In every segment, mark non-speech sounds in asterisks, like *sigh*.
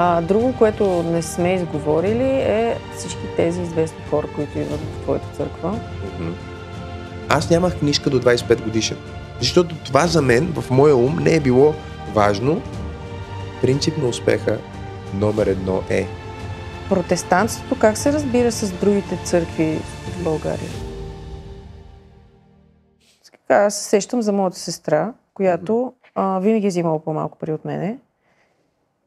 А, друго, което не сме изговорили е всички тези известни хора, които идват в твоята църква. Аз нямах книжка до 25 годишен. Защото това за мен, в моя ум, не е било важно. Принцип на успеха номер едно е. Протестантството как се разбира с другите църкви в България? Аз се сещам за моята сестра, която а, винаги е взимала по-малко пари от мене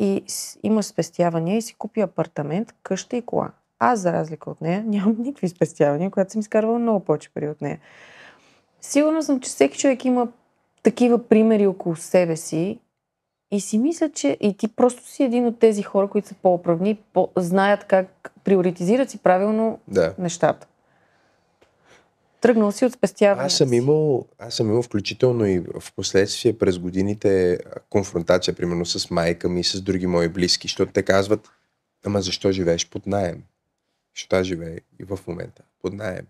и имаш спестявания и си купи апартамент, къща и кола. Аз, за разлика от нея, *laughs* нямам никакви спестявания, която съм изкарвала много повече пари от нея. Сигурна съм, че всеки човек има такива примери около себе си и си мисля, че и ти просто си един от тези хора, които са по-оправни, по- знаят как приоритизират си правилно да. нещата. Тръгнал си от спестяване. Аз съм имал, аз съм имал включително и в последствие през годините конфронтация, примерно с майка ми и с други мои близки, защото те казват, ама защо живееш под найем? Защото аз живея и в момента под найем.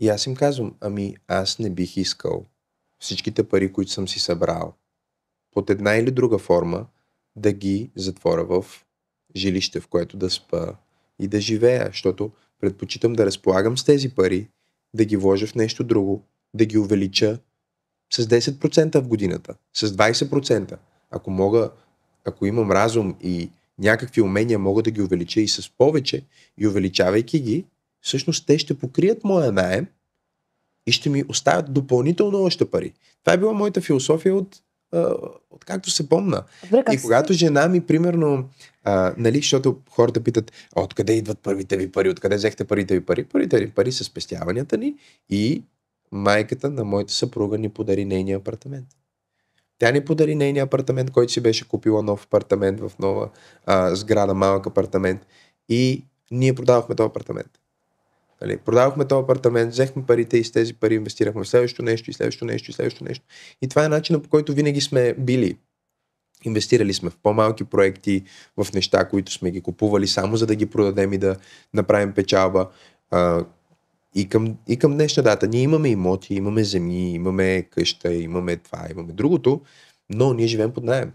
И аз им казвам, ами аз не бих искал всичките пари, които съм си събрал, под една или друга форма, да ги затворя в жилище, в което да спа и да живея, защото предпочитам да разполагам с тези пари, да ги вложа в нещо друго, да ги увелича с 10% в годината, с 20%. Ако мога, ако имам разум и някакви умения, мога да ги увелича и с повече, и увеличавайки ги, всъщност те ще покрият моя найем и ще ми оставят допълнително още пари. Това е била моята философия от откакто се помна. Добре, и когато си? жена ми, примерно, а, нали, защото хората питат, откъде идват първите ви пари, откъде взехте първите ви пари? Първите ви пари са спестяванията ни и майката на моята съпруга ни подари нейния апартамент. Тя ни подари нейния апартамент, който си беше купила нов апартамент в нова а, сграда, малък апартамент. И ние продавахме този апартамент. Нали, продавахме този апартамент, взехме парите и с тези пари инвестирахме в следващото нещо и следващото нещо и следващото нещо. И това е начинът по който винаги сме били. Инвестирали сме в по-малки проекти, в неща, които сме ги купували само за да ги продадем и да направим печалба. А, и, към, и към днешна дата ние имаме имоти, имаме земи, имаме къща, имаме това, имаме другото, но ние живеем под найем.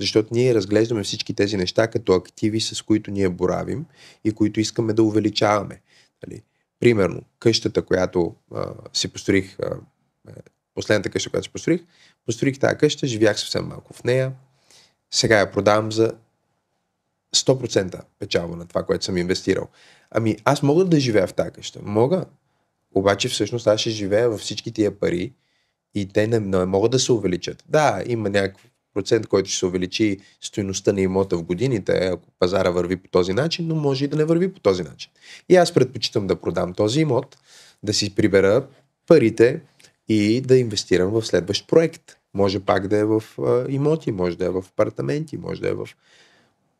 Защото ние разглеждаме всички тези неща като активи, с които ние боравим и които искаме да увеличаваме. Нали? Примерно, къщата, която а, си построих, а, е, последната къща, която си построих, построих тази къща, живях съвсем малко в нея, сега я продавам за 100% печалба на това, което съм инвестирал. Ами аз мога да живея в тази къща. Мога. Обаче всъщност аз ще живея във всички тия пари и те не, не могат да се увеличат. Да, има някакво процент, който ще се увеличи стоеността на имота в годините, ако пазара върви по този начин, но може и да не върви по този начин. И аз предпочитам да продам този имот, да си прибера парите и да инвестирам в следващ проект. Може пак да е в имоти, може да е в апартаменти, може да е в...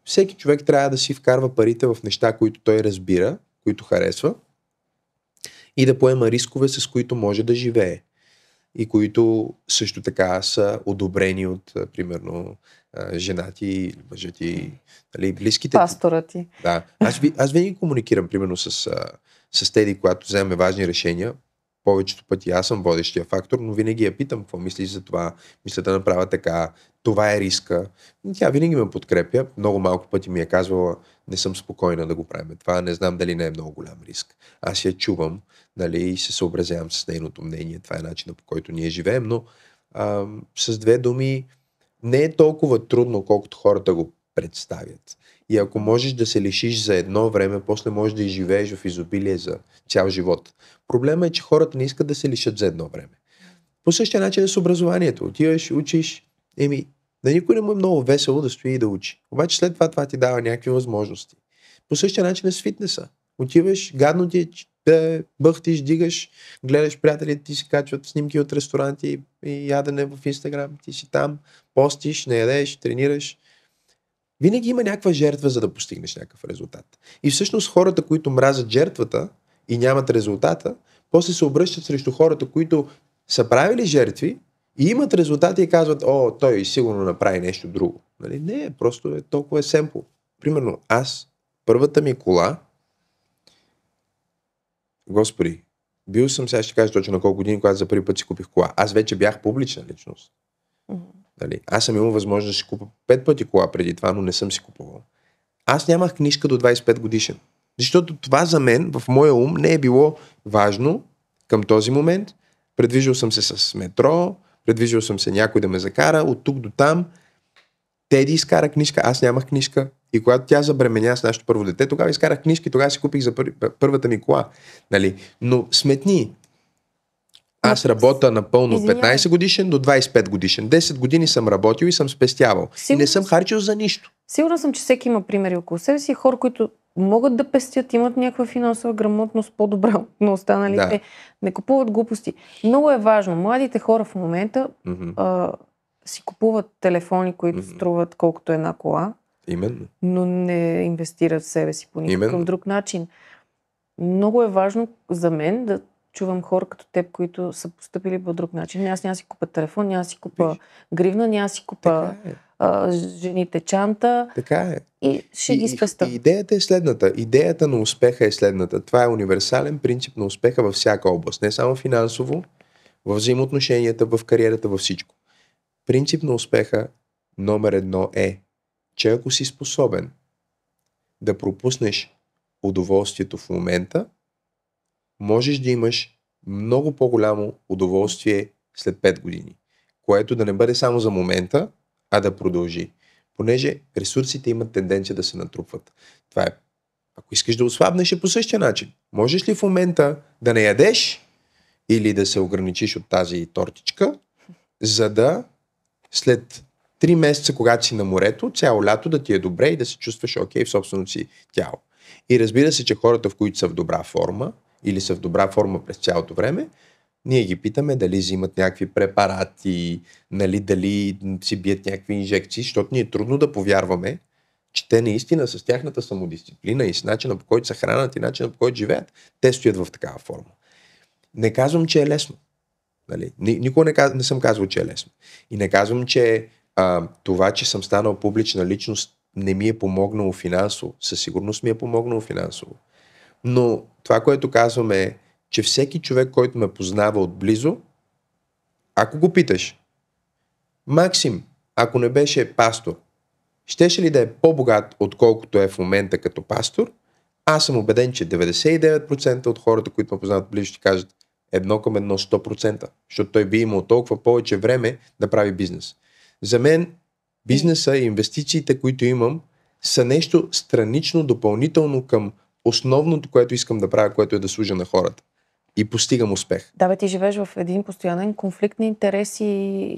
Всеки човек трябва да си вкарва парите в неща, които той разбира, които харесва и да поема рискове, с които може да живее и които също така са одобрени от, примерно, женати или мъжети, нали, близките. Пастора ти. Да. Аз, аз винаги комуникирам, примерно, с, с Теди, когато вземаме важни решения. Повечето пъти аз съм водещия фактор, но винаги я питам какво мислиш за това, мисля да направя така, това е риска. Тя винаги ме подкрепя. Много малко пъти ми е казвала, не съм спокойна да го правим. Това не знам дали не е много голям риск. Аз я чувам нали, и се съобразявам с нейното мнение. Това е начина по който ние живеем, но а, с две думи не е толкова трудно, колкото хората го представят. И ако можеш да се лишиш за едно време, после можеш да изживееш в изобилие за цял живот. Проблема е, че хората не искат да се лишат за едно време. По същия начин е с образованието. Отиваш, учиш, еми, на никой не му е много весело да стои и да учи. Обаче след това това ти дава някакви възможности. По същия начин е с фитнеса. Отиваш, гадно ти е, да бъхтиш, дигаш, гледаш приятелите ти си качват снимки от ресторанти и ядене в Инстаграм, ти си там, постиш, не ядеш, тренираш. Винаги има някаква жертва, за да постигнеш някакъв резултат. И всъщност хората, които мразят жертвата и нямат резултата, после се обръщат срещу хората, които са правили жертви и имат резултати и казват, о, той сигурно направи нещо друго. Нали? Не, просто е толкова е семпо. Примерно аз, първата ми кола, Господи, бил съм, сега ще кажа точно на колко години, когато за първи път си купих кола. Аз вече бях публична личност. Mm-hmm. Аз съм имал възможност да си купа пет пъти кола преди това, но не съм си купувал. Аз нямах книжка до 25 годишен. Защото това за мен, в моя ум, не е било важно към този момент. Предвижил съм се с метро, предвижил съм се някой да ме закара от тук до там – Теди изкара книжка, аз нямах книжка. И когато тя забременя с нашето първо дете, тогава изкарах книжки, тогава си купих за пър... първата ми кола. Нали? Но сметни, аз работя напълно от 15 годишен до 25 годишен. 10 години съм работил и съм спестявал. Сигурно, и не съм харчил за нищо. Сигурна съм, че всеки има примери около себе си. Хора, които могат да пестят, имат някаква финансова грамотност по-добра на останалите. Да. Не купуват глупости. Много е важно. Младите хора в момента mm-hmm. а, си купуват телефони, които mm-hmm. струват колкото една кола. Именно. Но не инвестират в себе си по никакъв Именно. друг начин. Много е важно за мен да чувам хора като теб, които са поступили по друг начин. Аз няма си купа телефон, няма си купа Виж. гривна, няма си купа е. а, жените чанта. Така е. И ще и, ги спеста. идеята е следната. Идеята на успеха е следната. Това е универсален принцип на успеха във всяка област. Не само финансово, в взаимоотношенията, в кариерата, във всичко. Принцип на успеха номер едно е, че ако си способен да пропуснеш удоволствието в момента, можеш да имаш много по-голямо удоволствие след 5 години, което да не бъде само за момента, а да продължи. Понеже ресурсите имат тенденция да се натрупват. Това е. Ако искаш да ослабнеш е по същия начин. Можеш ли в момента да не ядеш или да се ограничиш от тази тортичка, за да след 3 месеца, когато си на морето, цяло лято да ти е добре и да се чувстваш окей okay в собственото си тяло. И разбира се, че хората, в които са в добра форма или са в добра форма през цялото време, ние ги питаме дали взимат някакви препарати, нали, дали си бият някакви инжекции, защото ни е трудно да повярваме, че те наистина с тяхната самодисциплина и с начина по който се хранат и начина по който живеят, те стоят в такава форма. Не казвам, че е лесно. Нали? Никога не, каз... не съм казвал, че е лесно. И не казвам, че а, това, че съм станал публична личност, не ми е помогнало финансово. Със сигурност ми е помогнало финансово. Но това, което казвам е, че всеки човек, който ме познава отблизо, ако го питаш, Максим, ако не беше пастор, щеше ли да е по-богат, отколкото е в момента като пастор? Аз съм убеден, че 99% от хората, които ме познават близо, ще кажат, едно към едно 100%, защото той би имал толкова повече време да прави бизнес. За мен бизнеса и инвестициите, които имам, са нещо странично, допълнително към основното, което искам да правя, което е да служа на хората. И постигам успех. Да, бе, ти живееш в един постоянен конфликт на интереси.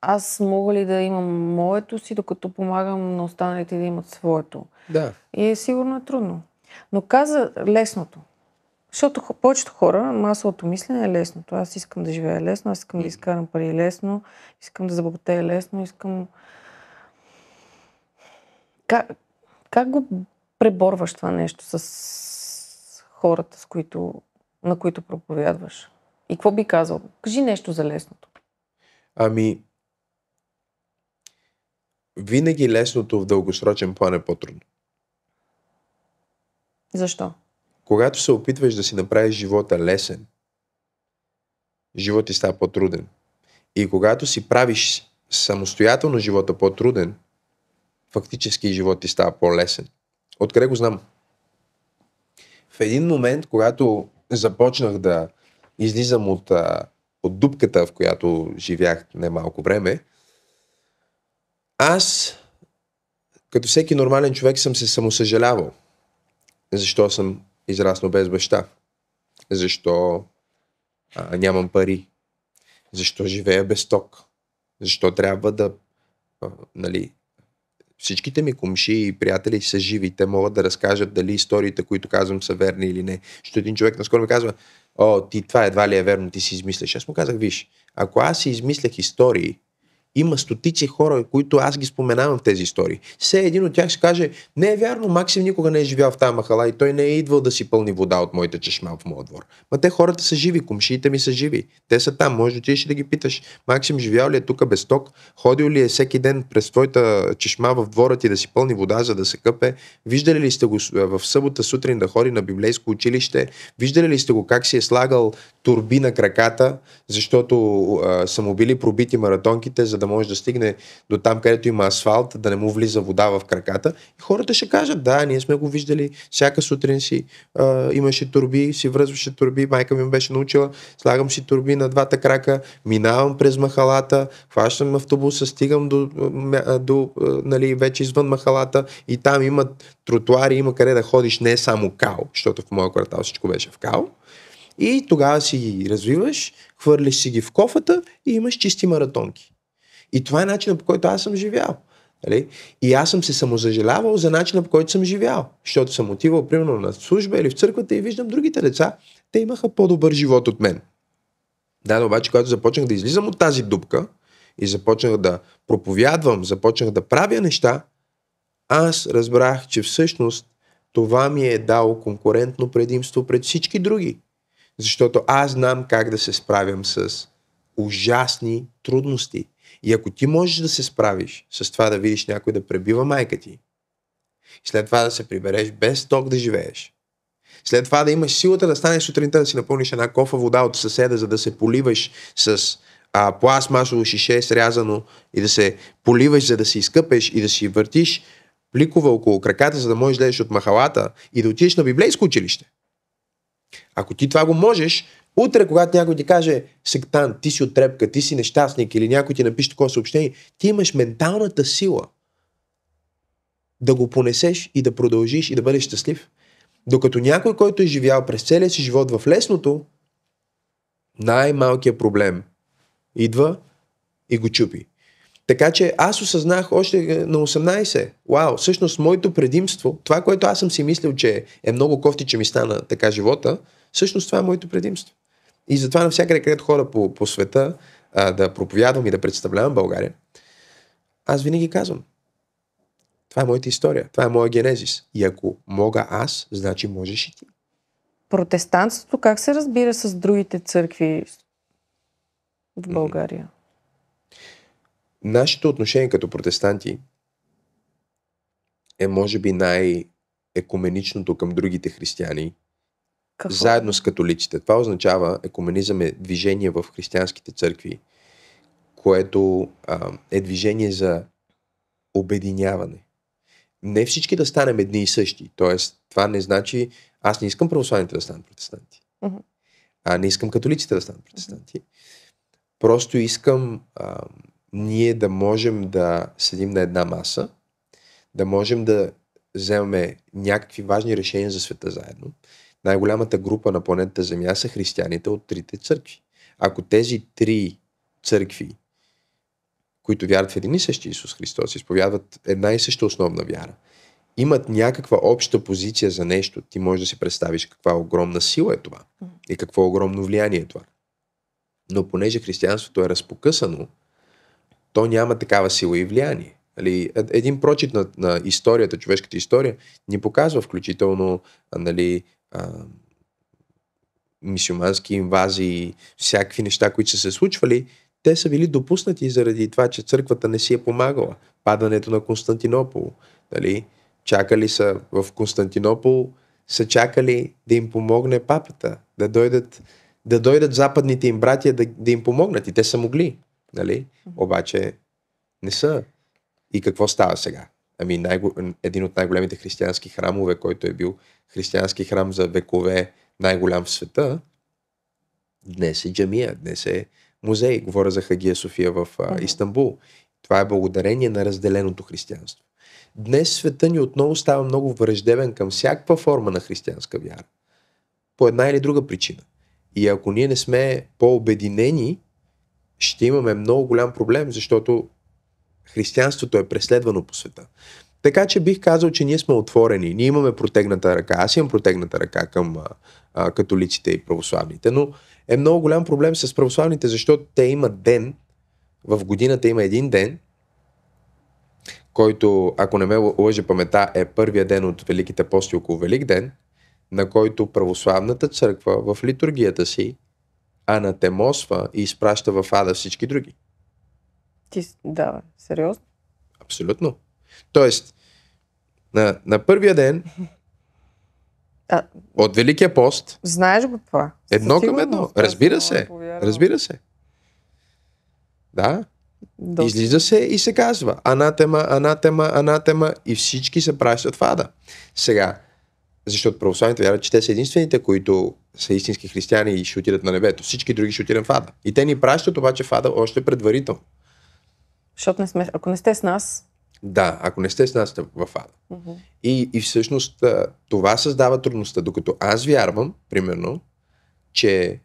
Аз мога ли да имам моето си, докато помагам на останалите да имат своето? Да. И е сигурно е трудно. Но каза лесното. Защото повечето хора, масовото мислене е лесното. Аз искам да живея лесно, аз искам да изкарам пари лесно, искам да забогатея лесно, искам... Как, как го преборваш това нещо с хората, с които, на които проповядваш? И какво би казал? Кажи нещо за лесното. Ами, винаги лесното в дългосрочен план е по-трудно. Защо? Когато се опитваш да си направиш живота лесен, живот ти става по-труден. И когато си правиш самостоятелно живота по-труден, фактически живот ти става по-лесен. Откъде го знам? В един момент, когато започнах да излизам от, от дупката, в която живях немалко време, аз, като всеки нормален човек, съм се самосъжалявал. Защо съм израснал без баща? Защо а, нямам пари? Защо живея без ток? Защо трябва да... А, нали, всичките ми комши и приятели са живи. Те могат да разкажат дали историите, които казвам, са верни или не. Защото един човек наскоро ми казва, о, ти това едва ли е верно, ти си измисляш. Аз му казах, виж, ако аз си измислях истории, има стотици хора, които аз ги споменавам в тези истории. Все един от тях ще каже, не е вярно, Максим никога не е живял в тази махала и той не е идвал да си пълни вода от моите чешма в моят двор. Ма те хората са живи, комшиите ми са живи. Те са там, може да отидеш да ги питаш. Максим живял ли е тук без ток? Ходил ли е всеки ден през твоята чешма в двора ти да си пълни вода, за да се къпе? Виждали ли сте го в събота сутрин да ходи на библейско училище? Виждали ли сте го как си е слагал турби на краката, защото а, са му били пробити маратонките, за да може да стигне до там, където има асфалт, да не му влиза вода в краката. И хората ще кажат, да, ние сме го виждали, всяка сутрин си а, имаше турби, си връзваше турби, майка ми беше научила, слагам си турби на двата крака, минавам през махалата, хващам автобуса, стигам до, до нали, вече извън махалата и там има тротуари, има къде да ходиш, не само као, защото в моя квартал всичко беше в кал. И тогава си ги развиваш, хвърлиш си ги в кофата и имаш чисти маратонки. И това е начинът по който аз съм живял. Нали? И аз съм се самозажалявал за начина по който съм живял. Защото съм отивал, примерно, на служба или в църквата и виждам другите деца, те имаха по-добър живот от мен. Да, но обаче, когато започнах да излизам от тази дупка и започнах да проповядвам, започнах да правя неща, аз разбрах, че всъщност това ми е дало конкурентно предимство пред всички други. Защото аз знам как да се справям с ужасни трудности. И ако ти можеш да се справиш с това да видиш някой да пребива майка ти, след това да се прибереш без ток да живееш, след това да имаш силата да станеш сутринта да си напълниш една кофа вода от съседа, за да се поливаш с а, пластмасово шише срязано и да се поливаш, за да се изкъпеш и да си въртиш пликова около краката, за да можеш да от махалата и да отидеш на библейско училище. Ако ти това го можеш, Утре, когато някой ти каже, сектант, ти си отрепка, ти си нещастник или някой ти напише такова съобщение, ти имаш менталната сила да го понесеш и да продължиш и да бъдеш щастлив. Докато някой, който е живял през целия си живот в лесното, най-малкият проблем идва и го чупи. Така че аз осъзнах още е, на 18. Вау, всъщност моето предимство, това, което аз съм си мислил, че е много кофти, че ми стана така живота, всъщност това е моето предимство. И затова навсякъде, където хора по, по света а, да проповядвам и да представлявам България, аз винаги казвам, това е моята история, това е моя генезис. И ако мога аз, значи можеш и ти. Протестантството как се разбира с другите църкви в България? Нашето отношение като протестанти е може би най-екуменичното към другите християни, какво? Заедно с католиците. Това означава, екуменизъм е движение в християнските църкви, което а, е движение за обединяване. Не всички да станем едни и същи. Тоест, това не значи, аз не искам православните да станат протестанти. Uh-huh. А не искам католиците да станат протестанти. Uh-huh. Просто искам а, ние да можем да седим на една маса, да можем да вземаме някакви важни решения за света заедно най-голямата група на планетата Земя са християните от трите църкви. Ако тези три църкви, които вярват в един и същи Исус Христос, изповядват една и съща основна вяра, имат някаква обща позиция за нещо, ти можеш да си представиш каква огромна сила е това и какво огромно влияние е това. Но понеже християнството е разпокъсано, то няма такава сила и влияние. Нали, един прочит на, на историята, човешката история, ни показва включително нали, а, мисюмански инвазии, всякакви неща, които са се случвали, те са били допуснати заради това, че църквата не си е помагала. Падането на Константинопол. Дали? Чакали са в Константинопол, са чакали да им помогне папата, да дойдат, да дойдат западните им братия да, да им помогнат. И те са могли. Дали? Обаче не са. И какво става сега? Ами най- един от най-големите християнски храмове, който е бил християнски храм за векове, най-голям в света, днес е джамия, днес е музей. Говоря за Хагия София в а, Истанбул. Това е благодарение на разделеното християнство. Днес света ни отново става много враждебен към всякаква форма на християнска вяра. По една или друга причина. И ако ние не сме по-обединени, ще имаме много голям проблем, защото християнството е преследвано по света. Така че бих казал, че ние сме отворени. Ние имаме протегната ръка. Аз имам протегната ръка към а, католиците и православните, но е много голям проблем с православните, защото те имат ден, в годината има един ден, който, ако не ме лъже памета, е първия ден от Великите пости около Велик ден, на който православната църква в литургията си анатемосва и изпраща в ада всички други. Ти, да, сериозно? Абсолютно. Тоест, на, на първия ден а, от Великия пост. Знаеш го това. Едно към едно. Разбира е се. Разбира се. Да. Доста. Излиза се и се казва анатема, анатема, анатема и всички се пращат в ада. Сега, защото православните вярват, че те са единствените, които са истински християни и ще отидат на небето. Всички други ще отидат в ада. И те ни пращат обаче в ада още предварително. Защото не сме, ако не сте с нас, да, ако не сте с нас в ада. Mm-hmm. И, и всъщност това създава трудността, докато аз вярвам, примерно, че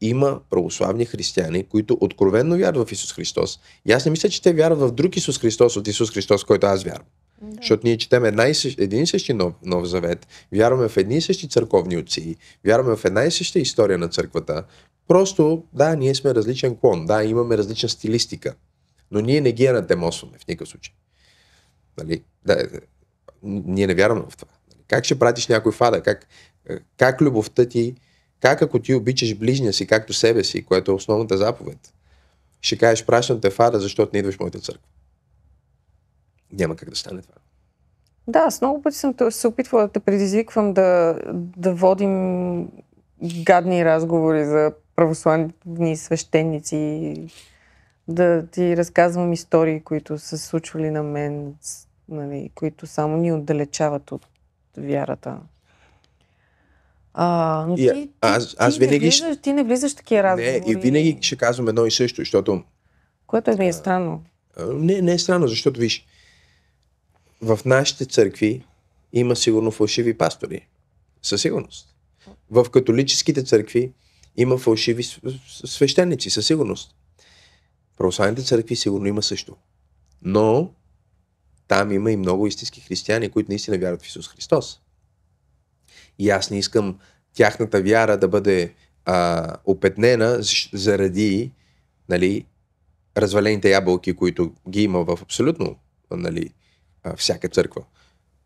има православни християни, които откровенно вярват в Исус Христос. И аз не мисля, че те вярват в друг Исус Христос от Исус Христос, който аз вярвам. Да. Защото ние четем една и същ, един и същи нов, нов завет, вярваме в едни и същи църковни отци, вярваме в една и съща история на църквата. Просто, да, ние сме различен клон, да, имаме различна стилистика. Но ние не ги анатемосваме в никакъв случай. Нали? Да, е, ние не вярваме в това. Нали? Как ще пратиш някой фада? Как, е, как любовта ти, как ако ти обичаш ближния си, както себе си, което е основната заповед, ще кажеш пращам те фада, защото не идваш в моята църква. Няма как да стане това. Да, аз много пъти съм се опитвала да предизвиквам да, да водим гадни разговори за православни свещеници, да ти разказвам истории, които са случвали на мен, нали, които само ни отдалечават от вярата. А, но ти, аз, ти, аз, ти, винаги... не влизаш, ти не влизаш такива разговори. Не, и винаги ще казвам едно и също, защото... Което ми е странно. А, не, не е странно, защото виж, в нашите църкви има сигурно фалшиви пастори. Със сигурност. В католическите църкви има фалшиви свещеници, със сигурност. Православните църкви сигурно има също. Но там има и много истински християни, които наистина вярват в Исус Христос. И аз не искам тяхната вяра да бъде а, опетнена заради нали, развалените ябълки, които ги има в абсолютно нали, а, всяка църква.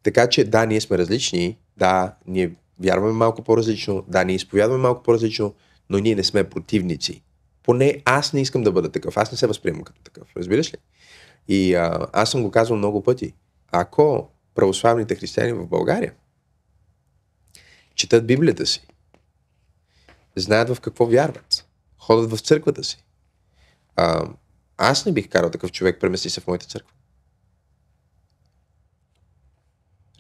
Така че да, ние сме различни, да, ние вярваме малко по-различно, да, ние изповядваме малко по-различно, но ние не сме противници поне аз не искам да бъда такъв. Аз не се възприемам като такъв. Разбираш ли? И а, аз съм го казвал много пъти. Ако православните християни в България четат Библията си, знаят в какво вярват, ходят в църквата си, а, аз не бих карал такъв човек, премести се в моята църква.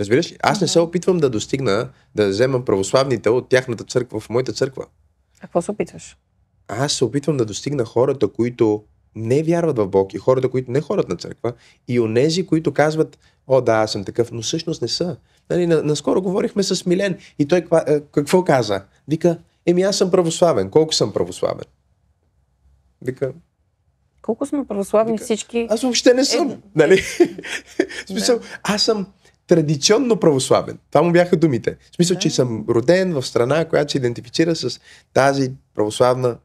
Разбираш ли? Аз не се опитвам да достигна, да взема православните от тяхната църква в моята църква. А какво се опитваш? аз се опитвам да достигна хората, които не вярват в Бог и хората, които не ходят на църква и онези, които казват, о да, аз съм такъв, но всъщност не са. Нали, наскоро говорихме с Милен и той е, какво каза? Вика, еми аз съм православен, колко съм православен? Вика, колко сме православни Вика, всички? Аз въобще не съм, е... нали? Е, *laughs* смисъл, да. аз съм традиционно православен. Това му бяха думите. В смисъл, да. че съм роден в страна, която се идентифицира с тази православна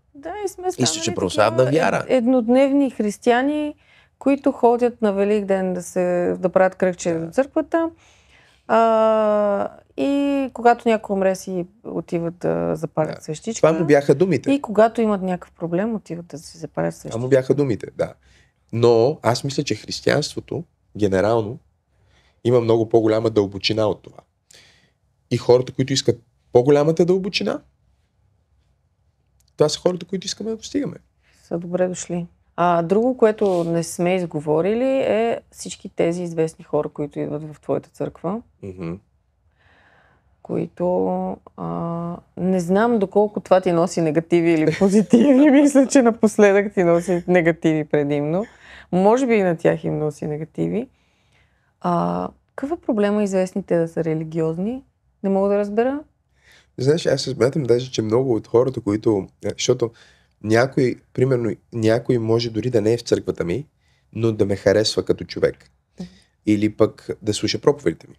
сме Източе такива, вяра. Е, еднодневни християни, които ходят на Велик ден да, се, да правят кръгче да. в църквата. А, и когато някой умре си отиват да запалят да. свещичка. Това му бяха думите. И когато имат някакъв проблем, отиват да си запалят свещичка. Това му бяха думите, да. Но аз мисля, че християнството, генерално, има много по-голяма дълбочина от това. И хората, които искат по-голямата дълбочина, това са хората, които искаме да достигаме. Са добре дошли. А друго, което не сме изговорили е всички тези известни хора, които идват в твоята църква, които а, не знам доколко това ти носи негативи или позитиви. *laughs* Мисля, че напоследък ти носи негативи предимно. Може би и на тях им носи негативи. А, какъв е проблема известните да са религиозни? Не мога да разбера. Знаеш, аз смятам даже, че много от хората, които... Е, защото някой, примерно, някой може дори да не е в църквата ми, но да ме харесва като човек. Или пък да слуша проповедите ми.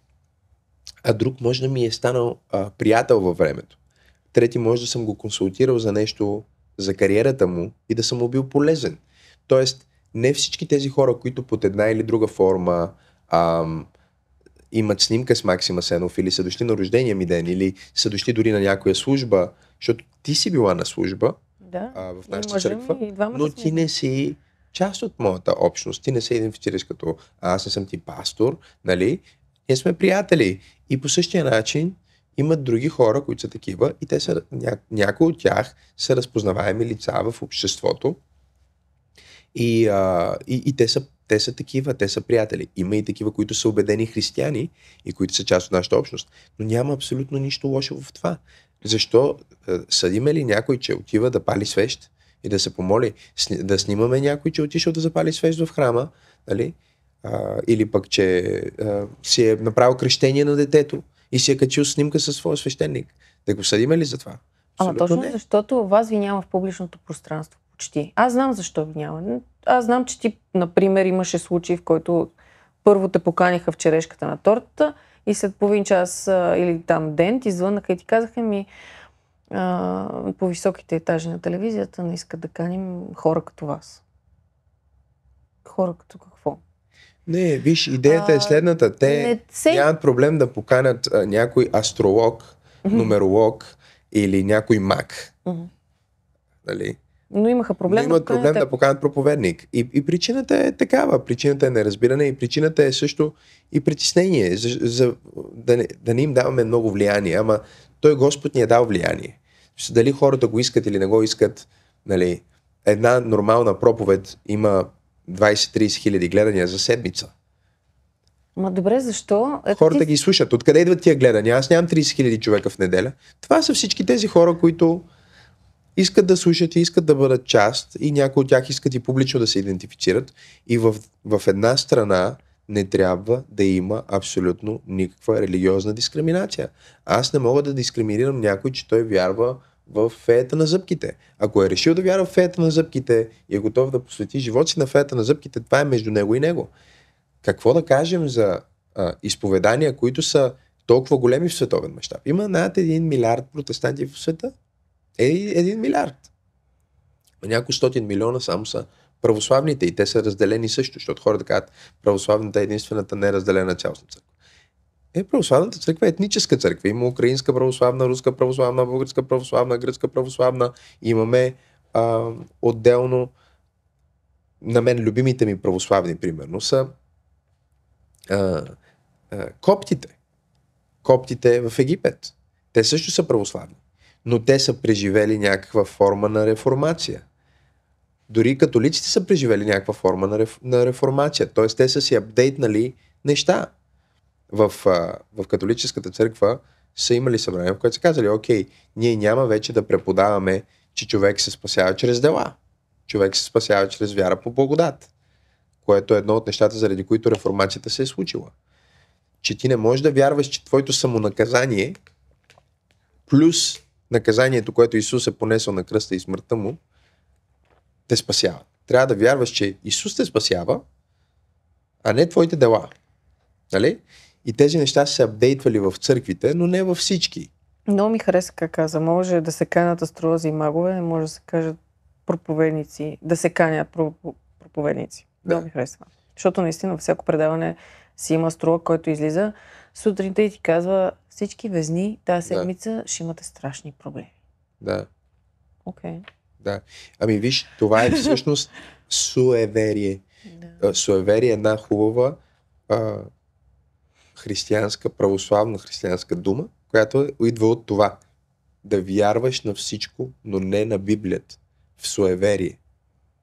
А друг може да ми е станал а, приятел във времето. Трети може да съм го консултирал за нещо, за кариерата му и да съм му бил полезен. Тоест, не всички тези хора, които под една или друга форма ам, имат снимка с Максим Асенов или са дошли на рождения ми ден или са дошли дори на някоя служба, защото ти си била на служба да, а, в нашата църква, но ти не си част от моята общност. Ти не се идентифицираш като аз не съм ти пастор, нали? Ние сме приятели. И по същия начин имат други хора, които са такива и те са, ня, някои от тях са разпознаваеми лица в обществото, и, а, и, и те, са, те са такива, те са приятели. Има и такива, които са убедени християни и които са част от нашата общност. Но няма абсолютно нищо лошо в това. Защо съдиме ли някой, че отива да пали свещ и да се помоли, да снимаме някой, че е отишъл да запали свещ в храма, нали? а, или пък, че а, си е направил крещение на детето и си е качил снимка със своя свещеник. Да го съдиме ли за това? Абсолютно Ама точно не. защото вас ви няма в публичното пространство почти. Аз знам защо ги няма. Аз знам, че ти, например, имаше случай, в който първо те поканиха в черешката на тортата и след половин час а, или там ден ти звънаха и ти казаха ми а, по високите етажи на телевизията не искат да каним хора като вас. Хора като какво? Не, виж, идеята е а, е следната. Те се... нямат проблем да поканят а, някой астролог, нумеролог или някой мак. Mm-hmm. Нали? но имаха проблем. Но имат да е проблем да поканят проповедник. И, и причината е такава. Причината е неразбиране и причината е също и притеснение. За, за, да, не, да не им даваме много влияние. Ама той Господ ни е дал влияние. Дали хората го искат или не го искат, нали, една нормална проповед има 20-30 хиляди гледания за седмица. Ма добре, защо? Ето Хората ти... ги слушат. Откъде идват тия гледания? Аз нямам 30 хиляди човека в неделя. Това са всички тези хора, които искат да слушат и искат да бъдат част и някои от тях искат и публично да се идентифицират. И в, в една страна не трябва да има абсолютно никаква религиозна дискриминация. Аз не мога да дискриминирам някой, че той вярва в феята на зъбките. Ако е решил да вярва в феята на зъбките и е готов да посвети живот си на феята на зъбките, това е между него и него. Какво да кажем за а, изповедания, които са толкова големи в световен мащаб? Има над 1 милиард протестанти в света. Е, един милиард. Някои стотин милиона само са православните и те са разделени също, защото хората казват, православната е единствената неразделена цялостна църква. Е, православната църква е етническа църква. Има украинска православна, руска православна, българска православна, гръцка православна. Имаме а, отделно на мен любимите ми православни, примерно, са а, а, коптите. Коптите в Египет. Те също са православни но те са преживели някаква форма на реформация. Дори католиците са преживели някаква форма на, реф, на реформация, т.е. те са си апдейтнали неща. В, в католическата църква са имали събрание, в което са казали, окей, ние няма вече да преподаваме, че човек се спасява чрез дела. Човек се спасява чрез вяра по благодат, което е едно от нещата, заради които реформацията се е случила. Че ти не можеш да вярваш, че твоето самонаказание плюс наказанието, което Исус е понесъл на кръста и смъртта му, те спасява. Трябва да вярваш, че Исус те спасява, а не твоите дела. Нали? И тези неща са се апдейтвали в църквите, но не във всички. Много ми хареса как каза. Може да се канят астролози и магове, не може да се кажат проповедници, да се канят проповедници. Да. Много ми хареса. Защото наистина във всяко предаване си има астролог, който излиза сутринта и ти казва всички везни тази седмица да. ще имате страшни проблеми. Да. Окей. Okay. Да. Ами виж, това е всъщност *laughs* суеверие. Да. Суеверие е една хубава а, християнска, православна християнска дума, която идва от това. Да вярваш на всичко, но не на Библията. В суеверие.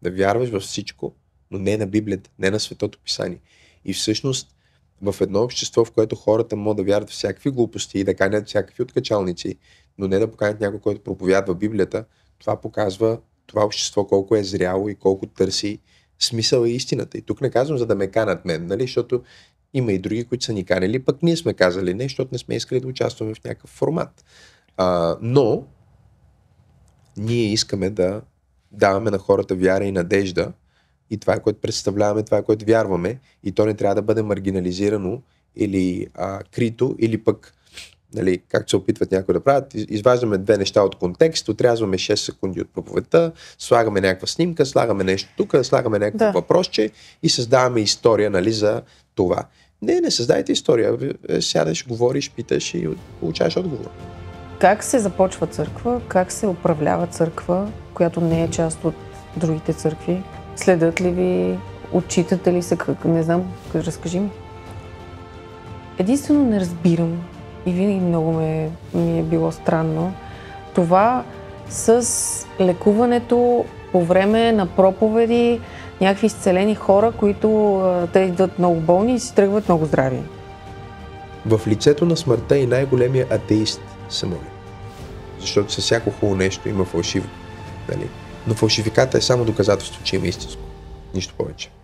Да вярваш във всичко, но не на Библията, не на Светото Писание. И всъщност в едно общество, в което хората могат да вярват всякакви глупости и да канят всякакви откачалници, но не да поканят някой, който проповядва Библията, това показва това общество колко е зряло и колко търси смисъл и истината. И тук не казвам, за да ме канат мен, нали? защото има и други, които са ни канели, пък ние сме казали не, защото не сме искали да участваме в някакъв формат. А, но ние искаме да даваме на хората вяра и надежда, и това, е което представляваме, това, е което вярваме и то не трябва да бъде маргинализирано или а, крито, или пък нали, както се опитват някои да правят, изваждаме две неща от контекст, отрязваме 6 секунди от проповедта, слагаме някаква снимка, слагаме нещо тук, слагаме някакво да. въпросче и създаваме история нали, за това. Не, не създайте история. Е, сядаш, говориш, питаш и получаваш отговор. Как се започва църква? Как се управлява църква, която не е част от другите църкви? Следят ли ви? Отчитате ли се? Как? Не знам. Разкажи ми. Единствено не разбирам и винаги много ме, ми е било странно. Това с лекуването по време на проповеди, някакви изцелени хора, които те идват много болни и си тръгват много здрави. В лицето на смъртта и най-големия атеист се моли. Защото със всяко хубаво нещо има фалшиво. Дали? но фалшификата е само доказателство, че има истинско. Нищо повече.